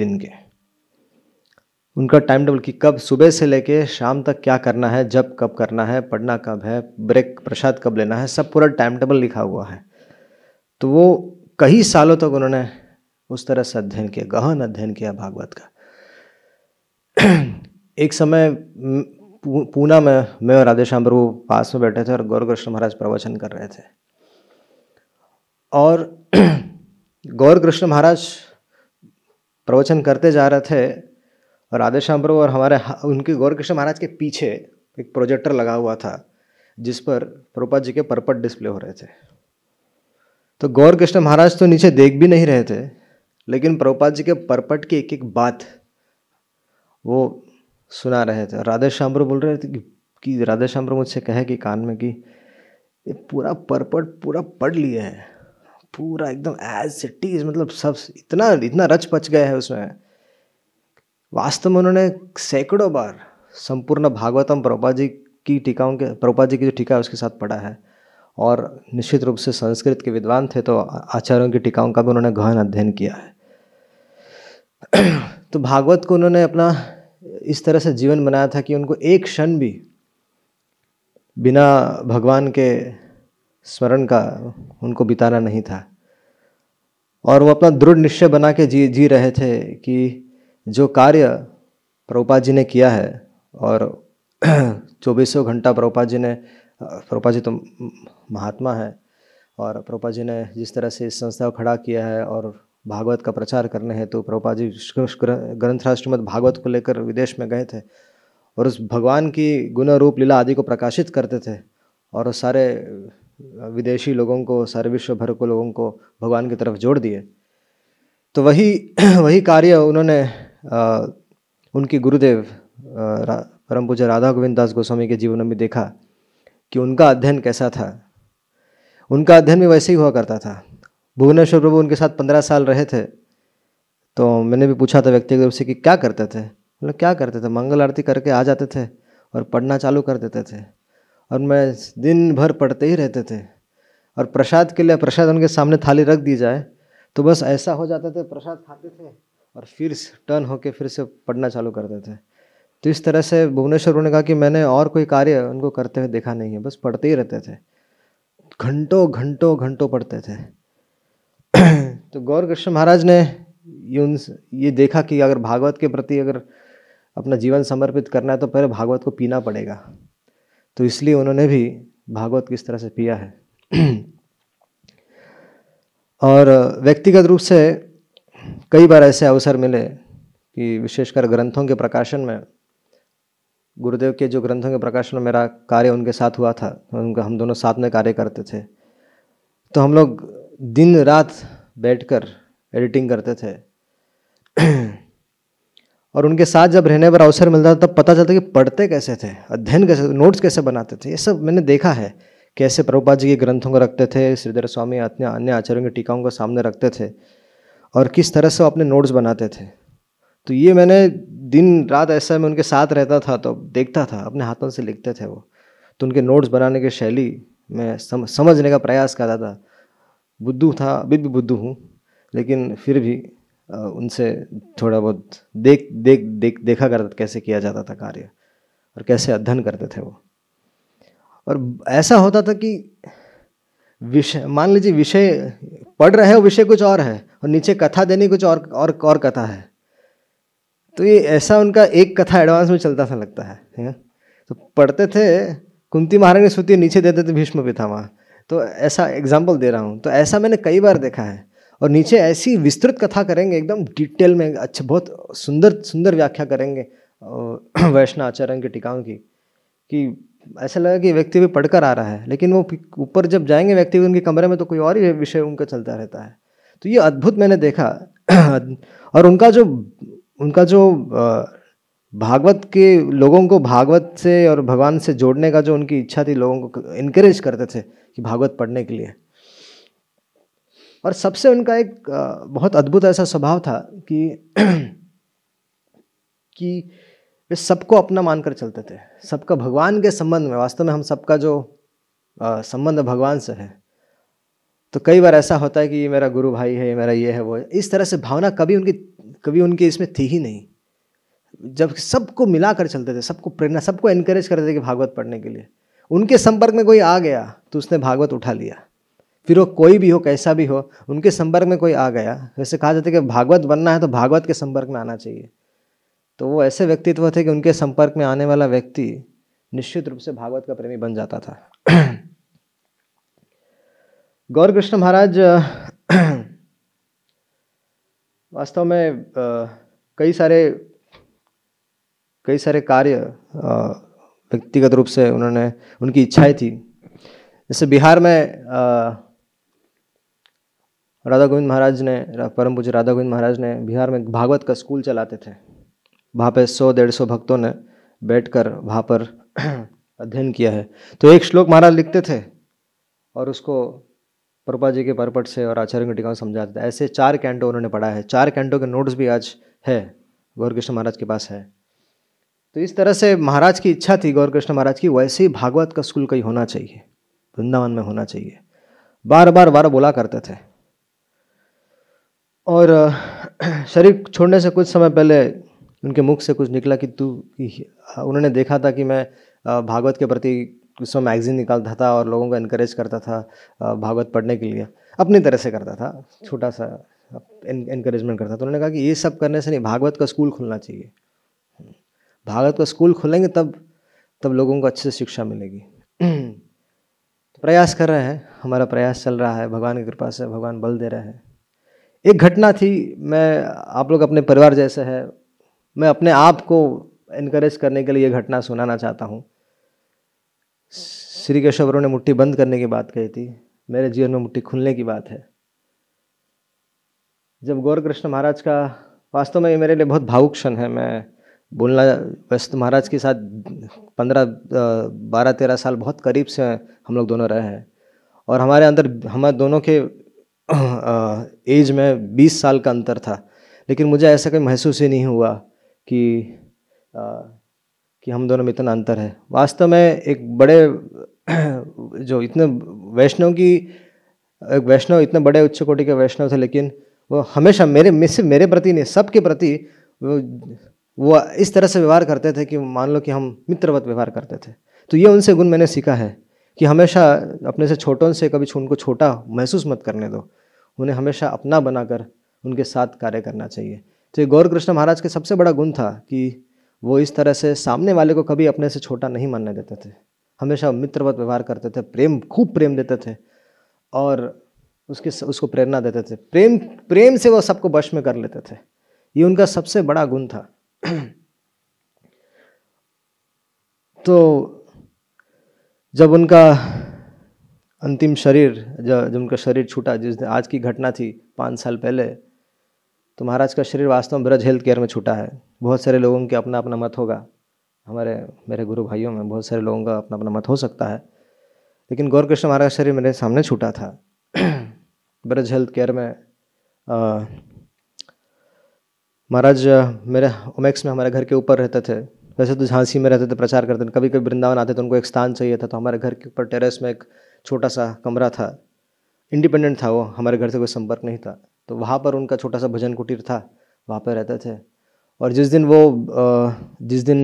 दिन के उनका टाइम टेबल कि कब सुबह से लेके शाम तक क्या करना है जब कब करना है पढ़ना कब है ब्रेक प्रसाद कब लेना है सब पूरा टाइम टेबल लिखा हुआ है तो वो कई सालों तक उन्होंने उस तरह से अध्ययन किया गहन अध्ययन किया भागवत का एक समय पूना में मैं और राधेश्याम प्रभु पास में बैठे थे और गौर कृष्ण महाराज प्रवचन कर रहे थे और गौर कृष्ण महाराज प्रवचन करते जा रहे थे और राधेश्याम प्रभु और हमारे उनके गौरकृष्ण महाराज के पीछे एक प्रोजेक्टर लगा हुआ था जिस पर प्रभुपाद जी के परपट डिस्प्ले हो रहे थे तो गौरकृष्ण महाराज तो नीचे देख भी नहीं रहे थे लेकिन प्रभुपाद जी के परपट की एक एक बात वो सुना रहे थे राधे प्रभु बोल रहे थे कि राधे प्रभु मुझसे कहे कि कान में कि ये पूरा परपट पूरा पढ़ लिए है पूरा एकदम एज इट इज़ मतलब सब इतना इतना रच पच गया है उसमें वास्तव में उन्होंने सैकड़ों बार संपूर्ण भागवतम प्रभुपा जी की टीकाओं के प्रभुपा जी की जो टीका है उसके साथ पढ़ा है और निश्चित रूप से संस्कृत के विद्वान थे तो आचार्यों की टीकाओं का भी उन्होंने गहन अध्ययन किया है तो भागवत को उन्होंने अपना इस तरह से जीवन बनाया था कि उनको एक क्षण भी बिना भगवान के स्मरण का उनको बिताना नहीं था और वो अपना दृढ़ निश्चय बना के जी जी रहे थे कि जो कार्य प्रभुपा जी ने किया है और चौबीसों घंटा प्रभुपा जी ने प्रभुपा जी तो महात्मा है और प्रभुपा जी ने जिस तरह से इस संस्था को खड़ा किया है और भागवत का प्रचार करने हैं तो प्रभुपा जी ग्रंथ राष्ट्रमत भागवत को लेकर विदेश में गए थे और उस भगवान की गुण रूप लीला आदि को प्रकाशित करते थे और सारे विदेशी लोगों को सारे विश्व भर को लोगों को भगवान की तरफ जोड़ दिए तो वही वही कार्य उन्होंने उनके गुरुदेव परम पूज्य राधा गोविंद दास गोस्वामी के जीवन में देखा कि उनका अध्ययन कैसा था उनका अध्ययन भी वैसे ही हुआ करता था भुवनेश्वर प्रभु उनके साथ पंद्रह साल रहे थे तो मैंने भी पूछा था व्यक्तिगत रूप से कि क्या करते थे मतलब क्या करते थे मंगल आरती करके आ जाते थे और पढ़ना चालू कर देते थे और मैं दिन भर पढ़ते ही रहते थे और प्रसाद के लिए प्रसाद उनके सामने थाली रख दी जाए तो बस ऐसा हो जाता था प्रसाद खाते थे और फिर टर्न होके फिर से पढ़ना चालू करते थे तो इस तरह से भुवनेश्वर ने कहा कि मैंने और कोई कार्य उनको करते हुए देखा नहीं है बस पढ़ते ही रहते थे घंटों घंटों घंटों पढ़ते थे तो गौर कृष्ण महाराज ने उन ये देखा कि अगर भागवत के प्रति अगर अपना जीवन समर्पित करना है तो पहले भागवत को पीना पड़ेगा तो इसलिए उन्होंने भी भागवत किस तरह से पिया है और व्यक्तिगत रूप से कई बार ऐसे अवसर मिले कि विशेषकर ग्रंथों के प्रकाशन में गुरुदेव के जो ग्रंथों के प्रकाशन में मेरा कार्य उनके साथ हुआ था उनका हम दोनों साथ में कार्य करते थे तो हम लोग दिन रात बैठकर एडिटिंग करते थे और उनके साथ जब रहने पर अवसर मिलता था तब पता चलता कि पढ़ते कैसे थे अध्ययन कैसे नोट्स कैसे बनाते थे ये सब मैंने देखा है कैसे प्रभुपाद जी के ग्रंथों को रखते थे श्रीधर स्वामी अन्य अन्य आचार्यों की टीकाओं को सामने रखते थे और किस तरह से वो अपने नोट्स बनाते थे तो ये मैंने दिन रात ऐसा मैं उनके साथ रहता था तो देखता था अपने हाथों से लिखते थे वो तो उनके नोट्स बनाने की शैली मैं सम, समझने का प्रयास करता था बुद्धू था अभी भी बुद्धू हूँ लेकिन फिर भी आ, उनसे थोड़ा बहुत देख देख देख देखा करता था कैसे किया जाता था कार्य और कैसे अध्ययन करते थे वो और ऐसा होता था कि विषय मान लीजिए विषय पढ़ रहे हो विषय कुछ और है और नीचे कथा देनी कुछ और और और कथा है तो ये ऐसा उनका एक कथा एडवांस में चलता सा लगता है तो पढ़ते थे कुंती महारानी स्तुति नीचे देते थे भीष्म पितामह तो ऐसा एग्जाम्पल दे रहा हूँ तो ऐसा मैंने कई बार देखा है और नीचे ऐसी विस्तृत कथा करेंगे एकदम डिटेल में अच्छे बहुत सुंदर सुंदर व्याख्या करेंगे वैष्णव आचरण की टिकाओं की कि ऐसा लगा कि व्यक्ति भी पढ़कर आ रहा है लेकिन वो ऊपर जब जाएंगे व्यक्ति उनके कमरे में तो कोई और ही विषय उनका चलता रहता है तो ये अद्भुत मैंने देखा और उनका जो उनका जो भागवत के लोगों को भागवत से और भगवान से जोड़ने का जो उनकी इच्छा थी लोगों को इनक्रेज करते थे कि भागवत पढ़ने के लिए और सबसे उनका एक बहुत अद्भुत ऐसा स्वभाव था कि कि वे सबको अपना मानकर चलते थे सबका भगवान के संबंध में वास्तव में हम सबका जो संबंध भगवान से है तो कई बार ऐसा होता है कि ये मेरा गुरु भाई है ये मेरा ये है वो है इस तरह से भावना कभी उनकी कभी उनकी इसमें थी ही नहीं जब सबको मिला कर चलते थे सबको प्रेरणा सबको इनक्रेज करते थे कि भागवत पढ़ने के लिए उनके संपर्क में कोई आ गया तो उसने भागवत उठा लिया फिर वो कोई भी हो कैसा भी हो उनके संपर्क में कोई आ गया वैसे कहा जाता है कि भागवत बनना है तो भागवत के संपर्क में आना चाहिए तो वो ऐसे व्यक्तित्व थे कि उनके संपर्क में आने वाला व्यक्ति निश्चित रूप से भागवत का प्रेमी बन जाता था गौर कृष्ण महाराज वास्तव में कई सारे कई सारे कार्य व्यक्तिगत रूप से उन्होंने उनकी इच्छाएं थी जैसे बिहार में राधा गोविंद महाराज ने परम पूज्य राधा गोविंद महाराज ने बिहार में भागवत का स्कूल चलाते थे वहाँ पे सौ डेढ़ सौ भक्तों ने बैठकर वहाँ पर अध्ययन किया है तो एक श्लोक महाराज लिखते थे और उसको प्रभा जी के परपट से और आचार्य की टिकाओं समझाते थे ऐसे चार कैंटो उन्होंने पढ़ा है चार कैंटो के नोट्स भी आज है गौरकृष्ण महाराज के पास है तो इस तरह से महाराज की इच्छा थी गौरकृष्ण महाराज की वैसे ही भागवत का स्कूल कहीं होना चाहिए वृंदावन में होना चाहिए बार बार बार बोला करते थे और शरीर छोड़ने से कुछ समय पहले उनके मुख से कुछ निकला कि तू उन्होंने देखा था कि मैं भागवत के प्रति उस समय मैगजीन निकालता था और लोगों को इनक्रेज करता था भागवत पढ़ने के लिए अपनी तरह से करता था छोटा सा इनक्रेजमेंट करता था तो उन्होंने कहा कि ये सब करने से नहीं भागवत का स्कूल खुलना चाहिए भागवत का स्कूल खुलेंगे तब तब लोगों को अच्छे से शिक्षा मिलेगी तो प्रयास कर रहे हैं हमारा प्रयास चल रहा है भगवान की कृपा से भगवान बल दे रहे हैं एक घटना थी मैं आप लोग अपने परिवार जैसे है मैं अपने आप को इनक्रेज करने के लिए यह घटना सुनाना चाहता हूँ श्री केशवरों ने मुट्ठी बंद करने की बात कही थी मेरे जीवन में मुट्ठी खुलने की बात है जब गौर कृष्ण महाराज का वास्तव में ये मेरे लिए बहुत भावुक क्षण है मैं बोलना वैसे तो महाराज के साथ पंद्रह बारह तेरह साल बहुत करीब से हम लोग दोनों रहे हैं और हमारे अंदर हमारे दोनों के एज में बीस साल का अंतर था लेकिन मुझे ऐसा कोई महसूस ही नहीं हुआ कि आ, कि हम दोनों में इतना अंतर है वास्तव में एक बड़े जो इतने वैष्णव की एक वैष्णव इतने बड़े उच्च कोटि के वैष्णव थे लेकिन वो हमेशा मेरे सिर्फ मेरे प्रति नहीं सबके प्रति वो, वो इस तरह से व्यवहार करते थे कि मान लो कि हम मित्रवत व्यवहार करते थे तो ये उनसे गुण मैंने सीखा है कि हमेशा अपने से छोटों से कभी उनको छोटा महसूस मत करने दो उन्हें हमेशा अपना बनाकर उनके साथ कार्य करना चाहिए तो ये गौर कृष्ण महाराज के सबसे बड़ा गुण था कि वो इस तरह से सामने वाले को कभी अपने से छोटा नहीं मानने देते थे हमेशा मित्रवत व्यवहार करते थे प्रेम खूब प्रेम देते थे और उसके उसको प्रेरणा देते थे प्रेम प्रेम से वो सबको वश में कर लेते थे ये उनका सबसे बड़ा गुण था तो जब उनका अंतिम शरीर जब जब उनका शरीर छूटा जिस आज की घटना थी पाँच साल पहले तो महाराज का शरीर वास्तव में ब्रज हेल्थ केयर में छूटा है बहुत सारे लोगों के अपना अपना मत होगा हमारे मेरे गुरु भाइयों में बहुत सारे लोगों का अपना अपना मत हो सकता है लेकिन गौरकृष्ण महाराज का शरीर मेरे सामने छूटा था ब्रज हेल्थ केयर में महाराज मेरे ओमेक्स में हमारे घर के ऊपर रहते थे वैसे तो झांसी में रहते थे प्रचार करते थे कभी कभी वृंदावन आते थे उनको एक स्थान चाहिए था तो हमारे घर के ऊपर टेरेस में एक छोटा सा कमरा था इंडिपेंडेंट था वो हमारे घर से कोई संपर्क नहीं था तो वहाँ पर उनका छोटा सा भजन कुटीर था वहाँ पर रहते थे और जिस दिन वो जिस दिन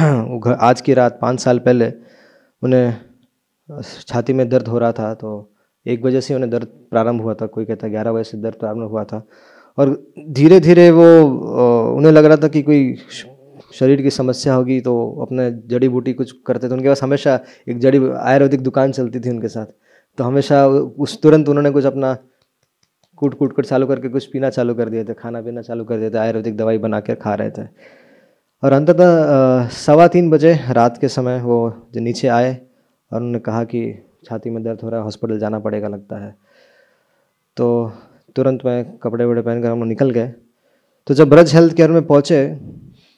वो आज की रात पाँच साल पहले उन्हें छाती में दर्द हो रहा था तो एक बजे से उन्हें दर्द प्रारंभ हुआ था कोई कहता ग्यारह बजे से दर्द प्रारंभ हुआ था और धीरे धीरे वो उन्हें लग रहा था कि कोई शरीर की समस्या होगी तो अपने जड़ी बूटी कुछ करते थे उनके पास हमेशा एक जड़ी आयुर्वेदिक दुकान चलती थी उनके साथ तो हमेशा उस तुरंत उन्होंने कुछ अपना कूट कूट कर चालू करके कुछ पीना चालू कर दिए थे खाना पीना चालू कर दिए थे आयुर्वेदिक दवाई बना कर खा रहे थे और अंततः सवा तीन बजे रात के समय वो जो नीचे आए और उन्होंने कहा कि छाती में दर्द हो रहा है हॉस्पिटल जाना पड़ेगा लगता है तो तुरंत मैं कपड़े वपड़े पहनकर हम निकल गए तो जब ब्रज हेल्थ केयर में पहुँचे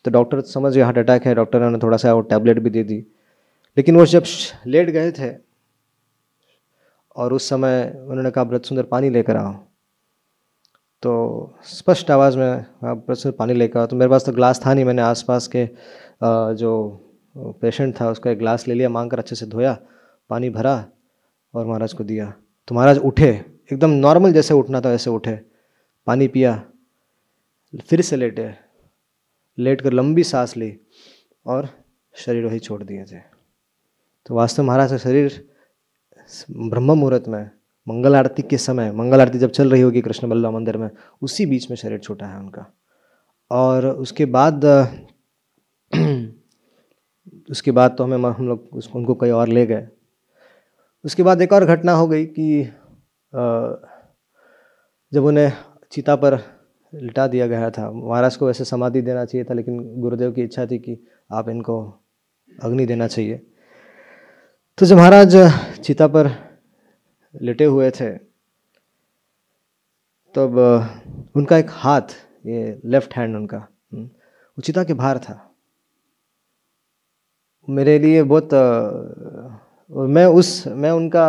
तो डॉक्टर समझ गए हार्ट अटैक है डॉक्टर ने थोड़ा सा वो टैबलेट भी दे दी लेकिन वो जब लेट गए थे और उस समय उन्होंने कहा ब्रज सुंदर पानी लेकर आओ तो स्पष्ट आवाज़ में आप पानी लेकर आया तो मेरे पास तो ग्लास था नहीं मैंने आसपास के जो पेशेंट था उसका एक ग्लास ले लिया मांग कर अच्छे से धोया पानी भरा और महाराज को दिया तो महाराज उठे एकदम नॉर्मल जैसे उठना था वैसे उठे पानी पिया फिर से लेटे लेट कर लंबी सांस ली और शरीर वही छोड़ दिए थे तो वास्तव महाराज का शरीर ब्रह्म मुहूर्त में मंगल आरती के समय मंगल आरती जब चल रही होगी कृष्ण बल्ला मंदिर में उसी बीच में शरीर छोटा है उनका और उसके बाद उसके बाद तो हमें हम लोग उसको उनको कहीं और ले गए उसके बाद एक और घटना हो गई कि जब उन्हें चिता पर लिटा दिया गया था महाराज को वैसे समाधि देना चाहिए था लेकिन गुरुदेव की इच्छा थी कि आप इनको अग्नि देना चाहिए तो जब महाराज चिता पर लेटे हुए थे तब उनका एक हाथ ये लेफ्ट हैंड उनका हम्म, उचिता के बाहर था मेरे लिए बहुत मैं उस मैं उनका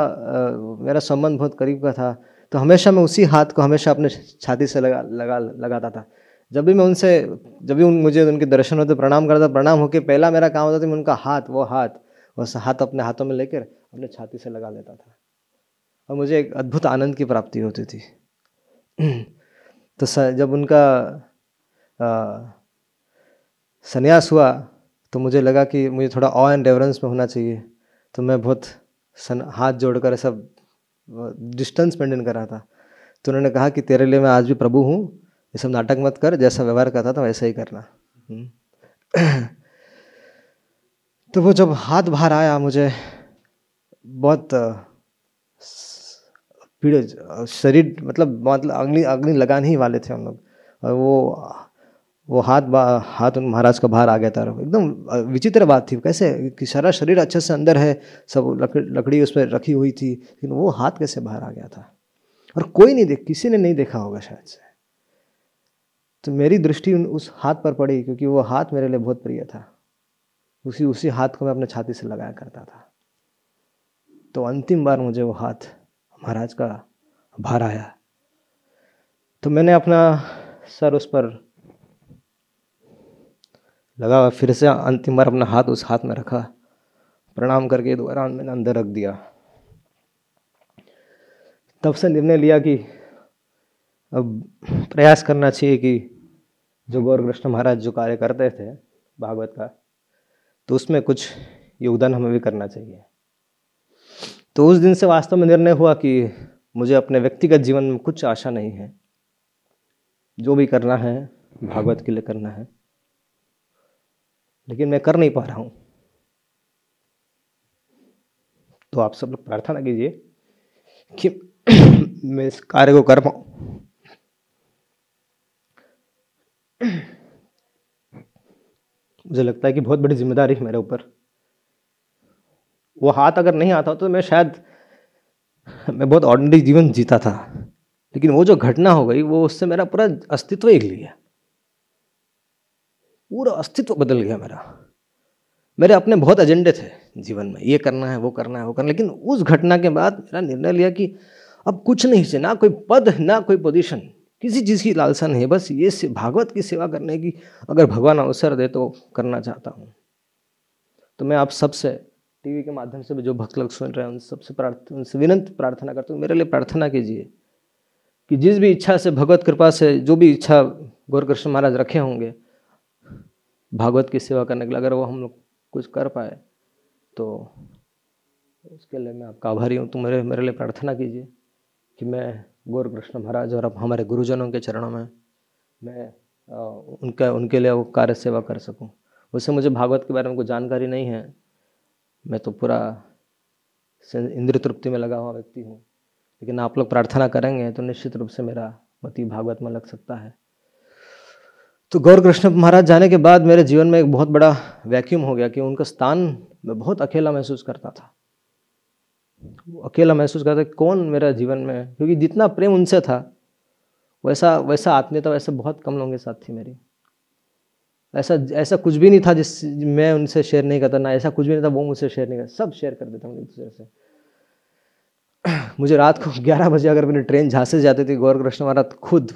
मेरा संबंध बहुत करीब का था तो हमेशा मैं उसी हाथ को हमेशा अपने छाती से लगा लगा लगाता था जब भी मैं उनसे जब भी उन मुझे उनके दर्शन होते प्रणाम करता प्रणाम होकर पहला मेरा काम होता था मैं उनका हाथ वो हाथ वो हाथ अपने हाथों में लेकर अपने छाती से लगा लेता था और मुझे एक अद्भुत आनंद की प्राप्ति होती थी तो स, जब उनका संन्यास हुआ तो मुझे लगा कि मुझे थोड़ा ऑ एंड रेवरेंस में होना चाहिए तो मैं बहुत सन हाथ जोड़कर सब डिस्टेंस मेंटेन कर रहा था तो उन्होंने कहा कि तेरे लिए मैं आज भी प्रभु हूँ ये सब नाटक मत कर जैसा व्यवहार करता था वैसा ही करना हम्म। तो वो जब हाथ बाहर आया मुझे बहुत भीड़ शरीर मतलब मतलब अग्नि अग्नि लगाने ही वाले थे हम लोग और वो वो हाथ हाथ उन महाराज का बाहर आ गया था एकदम विचित्र बात थी कैसे कि सारा शरीर अच्छे से अंदर है सब लक, लकड़ी उस पर रखी हुई थी लेकिन वो हाथ कैसे बाहर आ गया था और कोई नहीं देख किसी ने नहीं देखा होगा शायद से तो मेरी दृष्टि उस हाथ पर पड़ी क्योंकि वो हाथ मेरे लिए बहुत प्रिय था उसी उसी हाथ को मैं अपने छाती से लगाया करता था तो अंतिम बार मुझे वो हाथ महाराज का भार आया तो मैंने अपना सर उस पर लगा फिर से अंतिम बार अपना हाथ उस हाथ में रखा प्रणाम करके दोबारा मैंने अंदर रख दिया तब से निर्णय लिया कि अब प्रयास करना चाहिए कि जो गौरकृष्ण महाराज जो कार्य करते थे भागवत का तो उसमें कुछ योगदान हमें भी करना चाहिए तो उस दिन से वास्तव में निर्णय हुआ कि मुझे अपने व्यक्तिगत जीवन में कुछ आशा नहीं है जो भी करना है भागवत के लिए करना है लेकिन मैं कर नहीं पा रहा हूँ तो आप सब लोग प्रार्थना कीजिए कि मैं इस कार्य को कर पाऊँ मुझे लगता है कि बहुत बड़ी जिम्मेदारी है मेरे ऊपर वो हाथ अगर नहीं आता तो मैं शायद मैं बहुत ऑर्डनरी जीवन जीता था लेकिन वो जो घटना हो गई वो उससे मेरा पूरा अस्तित्व एक लिया पूरा अस्तित्व बदल गया मेरा मेरे अपने बहुत एजेंडे थे जीवन में ये करना है वो करना है वो करना लेकिन उस घटना के बाद मेरा निर्णय लिया कि अब कुछ नहीं से ना कोई पद ना कोई पोजीशन किसी चीज़ की लालसा नहीं है बस ये से भागवत की सेवा करने की अगर भगवान अवसर दे तो करना चाहता हूँ तो मैं आप सबसे टीवी के माध्यम से भी जो भक्त लोग सुन रहे हैं उन सबसे प्रार्थना उनसे विनंत प्रार्थना करते हूँ मेरे लिए प्रार्थना कीजिए कि जिस भी इच्छा से भगवत कृपा से जो भी इच्छा कृष्ण महाराज रखे होंगे भागवत की सेवा करने के लिए अगर वो हम लोग कुछ कर पाए तो उसके लिए मैं आपका आभारी हूँ तो मेरे मेरे लिए प्रार्थना कीजिए कि मैं गौर कृष्ण महाराज और अब हमारे गुरुजनों के चरणों में मैं उनका उनके लिए वो कार्य सेवा कर सकूँ उससे मुझे भागवत के बारे में कोई जानकारी नहीं है मैं तो पूरा इंद्र तृप्ति में लगा हुआ व्यक्ति हूँ लेकिन आप लोग प्रार्थना करेंगे तो निश्चित रूप से मेरा मति भागवत में लग सकता है तो गौर कृष्ण महाराज जाने के बाद मेरे जीवन में एक बहुत बड़ा वैक्यूम हो गया कि उनका स्थान मैं बहुत अकेला महसूस करता था अकेला महसूस करता कौन मेरा जीवन में क्योंकि जितना प्रेम उनसे था वैसा वैसा आत्मीयता वैसे बहुत कम लोगों के साथ थी मेरी ऐसा ऐसा कुछ भी नहीं था जिस मैं उनसे शेयर नहीं करता ना ऐसा कुछ भी नहीं था वो मुझसे शेयर नहीं करता सब शेयर कर देता हूँ एक दूसरे से मुझे रात को 11 बजे अगर मेरी ट्रेन झांसे जाती थी गौर कृष्ण महाराज खुद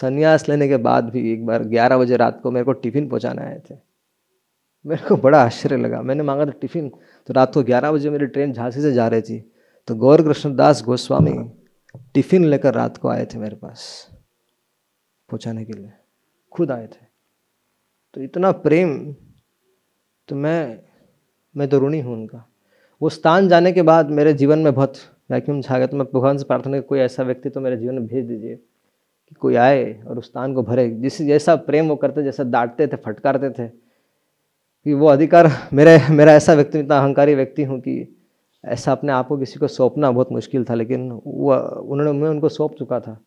संन्यास लेने के बाद भी एक बार ग्यारह बजे रात को मेरे को टिफ़िन पहुँचाने आए थे मेरे को बड़ा आश्चर्य लगा मैंने मांगा था टिफ़िन तो रात को ग्यारह बजे मेरी ट्रेन झांसी से जा रही थी तो गौर कृष्णदास गोस्वामी टिफ़िन लेकर रात को आए थे मेरे पास पहुँचाने के लिए खुद आए थे तो इतना प्रेम तो मैं मैं तो ऋणी हूँ उनका वो स्थान जाने के बाद मेरे जीवन में बहुत वैक्यूम छा गया तो मैं भगवान से प्रार्थना कोई ऐसा व्यक्ति तो मेरे जीवन में भेज दीजिए कि कोई आए और उस स्थान को भरे जिस जैसा प्रेम वो करते जैसा डांटते थे फटकारते थे कि वो अधिकार मेरे मेरा ऐसा व्यक्ति इतना अहंकारी व्यक्ति हूँ कि ऐसा अपने आप को किसी को सौंपना बहुत मुश्किल था लेकिन वो उन्होंने मैं उनको सौंप चुका था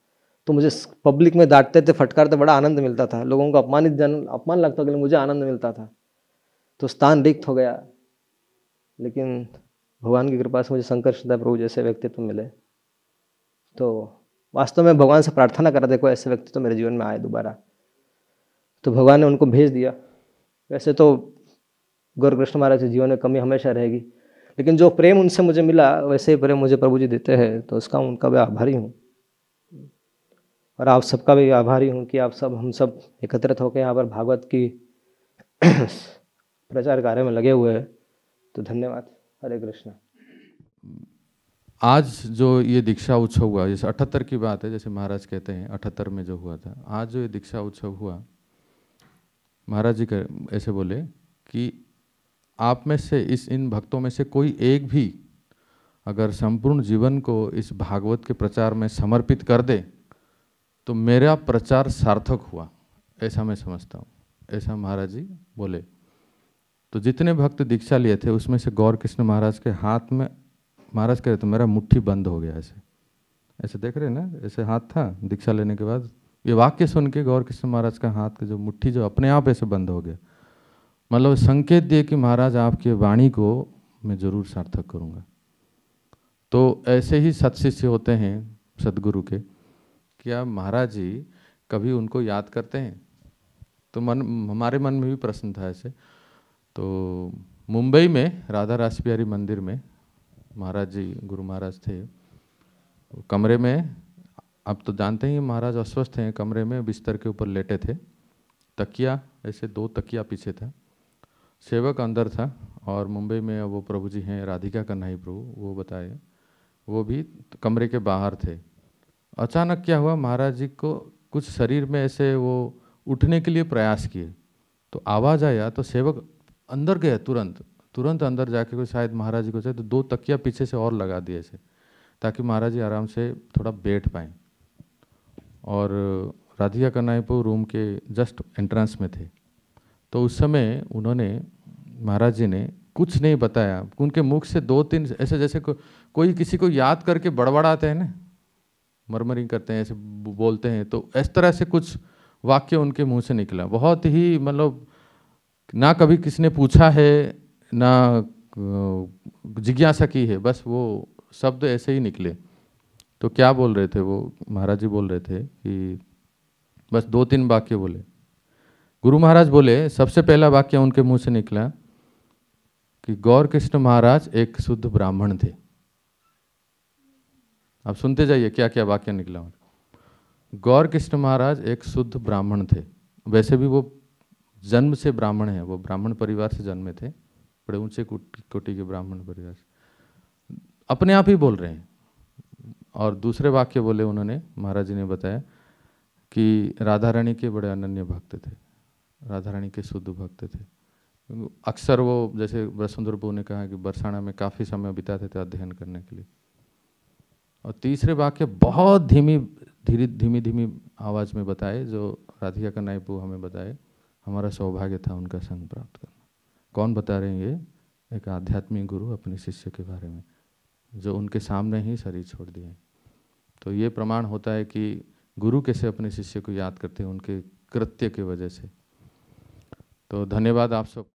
तो मुझे पब्लिक में डांटते थे फटकारते बड़ा आनंद मिलता था लोगों को अपमानित जन अपमान लगता था मुझे आनंद मिलता था तो स्थान रिक्त हो गया लेकिन भगवान की कृपा से मुझे शंकर श्रद्धा प्रभु जैसे व्यक्तित्व मिले तो वास्तव में भगवान से प्रार्थना करा देखो ऐसे व्यक्ति तो मेरे जीवन में आए दोबारा तो भगवान ने उनको भेज दिया वैसे तो गौर कृष्ण महाराज के जीवन में कमी हमेशा रहेगी लेकिन जो प्रेम उनसे मुझे मिला वैसे ही प्रेम मुझे प्रभु जी देते हैं तो उसका उनका मैं आभारी हूँ और आप सबका भी आभारी हूँ कि आप सब हम सब एकत्रित होकर यहाँ पर भागवत की प्रचार कार्य में लगे हुए हैं तो धन्यवाद हरे कृष्ण आज जो ये दीक्षा उत्सव हुआ जैसे अठहत्तर की बात है जैसे महाराज कहते हैं अठहत्तर में जो हुआ था आज जो ये दीक्षा उत्सव हुआ महाराज जी ऐसे बोले कि आप में से इस इन भक्तों में से कोई एक भी अगर संपूर्ण जीवन को इस भागवत के प्रचार में समर्पित कर दे तो मेरा प्रचार सार्थक हुआ ऐसा मैं समझता हूँ ऐसा महाराज जी बोले तो जितने भक्त दीक्षा लिए थे उसमें से गौर कृष्ण महाराज के हाथ में महाराज कह रहे तो मेरा मुट्ठी बंद हो गया ऐसे ऐसे देख रहे ना ऐसे हाथ था दीक्षा लेने के बाद ये वाक्य सुन के गौर कृष्ण महाराज का हाथ का जो मुट्ठी जो अपने आप ऐसे बंद हो गया मतलब संकेत दिए कि महाराज आपकी वाणी को मैं ज़रूर सार्थक करूँगा तो ऐसे ही सत्शिष्य होते हैं सदगुरु के क्या महाराज जी कभी उनको याद करते हैं तो मन हमारे मन में भी प्रश्न था ऐसे तो मुंबई में राधा रास बिहारी मंदिर में महाराज जी गुरु महाराज थे कमरे में आप तो जानते ही महाराज अस्वस्थ हैं कमरे में बिस्तर के ऊपर लेटे थे तकिया ऐसे दो तकिया पीछे था सेवक अंदर था और मुंबई में वो प्रभु जी हैं राधिका कन्हई प्रभु वो बताए वो भी कमरे के बाहर थे अचानक क्या हुआ महाराज जी को कुछ शरीर में ऐसे वो उठने के लिए प्रयास किए तो आवाज़ आया तो सेवक अंदर गया तुरंत तुरंत अंदर जाके कोई शायद महाराज जी को चाहिए तो दो तकिया पीछे से और लगा दिए ऐसे ताकि महाराज जी आराम से थोड़ा बैठ पाए और राधिका कन्नाईपुर रूम के जस्ट एंट्रेंस में थे तो उस समय उन्होंने महाराज जी ने कुछ नहीं बताया उनके मुख से दो तीन ऐसे जैसे को, कोई किसी को याद करके बड़बड़ाते हैं ना मरमरिंग करते हैं ऐसे बोलते हैं तो इस तरह से कुछ वाक्य उनके मुंह से निकला बहुत ही मतलब ना कभी किसने पूछा है ना जिज्ञासा की है बस वो शब्द ऐसे ही निकले तो क्या बोल रहे थे वो महाराज जी बोल रहे थे कि बस दो तीन वाक्य बोले गुरु महाराज बोले सबसे पहला वाक्य उनके मुंह से निकला कि गौर कृष्ण महाराज एक शुद्ध ब्राह्मण थे आप सुनते जाइए क्या क्या वाक्य निकला गौर कृष्ण महाराज एक शुद्ध ब्राह्मण थे वैसे भी वो जन्म से ब्राह्मण हैं वो ब्राह्मण परिवार से जन्मे थे बड़े ऊंचे कोटि के ब्राह्मण परिवार से अपने आप ही बोल रहे हैं और दूसरे वाक्य बोले उन्होंने महाराज जी ने बताया कि राधा रानी के बड़े अनन्य भक्त थे राधा रानी के शुद्ध भक्त थे अक्सर वो जैसे वसुंधर ने कहा कि बरसाना में काफ़ी समय बिताते थे अध्ययन करने के लिए और तीसरे वाक्य बहुत धीमी धीरे धीमी धीमी आवाज़ में बताए जो राधिका का नाइपू हमें बताए हमारा सौभाग्य था उनका संग प्राप्त करना कौन बता रहे हैं ये एक आध्यात्मिक गुरु अपने शिष्य के बारे में जो उनके सामने ही शरीर छोड़ दिए तो ये प्रमाण होता है कि गुरु कैसे अपने शिष्य को याद करते हैं उनके कृत्य की वजह से तो धन्यवाद आप सब